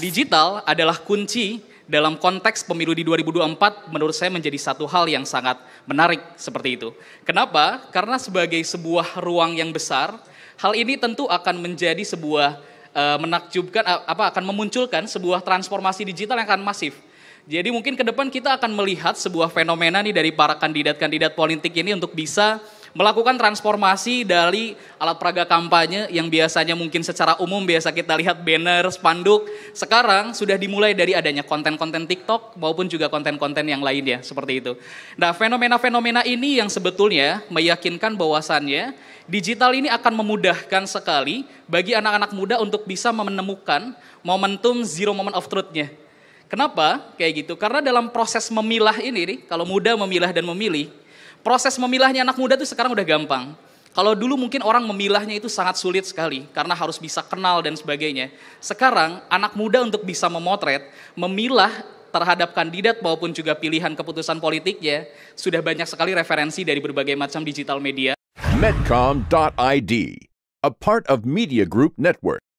digital adalah kunci dalam konteks pemilu di 2024 menurut saya menjadi satu hal yang sangat menarik seperti itu. Kenapa? Karena sebagai sebuah ruang yang besar, hal ini tentu akan menjadi sebuah uh, menakjubkan eh, apa akan memunculkan sebuah transformasi digital yang akan masif. Jadi mungkin ke depan kita akan melihat sebuah fenomena nih dari para kandidat-kandidat politik ini untuk bisa melakukan transformasi dari alat peraga kampanye yang biasanya mungkin secara umum biasa kita lihat banner, spanduk, sekarang sudah dimulai dari adanya konten-konten TikTok maupun juga konten-konten yang lainnya seperti itu. Nah, fenomena-fenomena ini yang sebetulnya meyakinkan bahwasannya digital ini akan memudahkan sekali bagi anak-anak muda untuk bisa menemukan momentum zero moment of truth-nya. Kenapa kayak gitu? Karena dalam proses memilah ini nih, kalau muda memilah dan memilih, Proses memilahnya anak muda itu sekarang udah gampang. Kalau dulu mungkin orang memilahnya itu sangat sulit sekali karena harus bisa kenal dan sebagainya. Sekarang anak muda untuk bisa memotret, memilah terhadap kandidat maupun juga pilihan keputusan politiknya sudah banyak sekali referensi dari berbagai macam digital media. Medcom.id, a part of Media Group Network.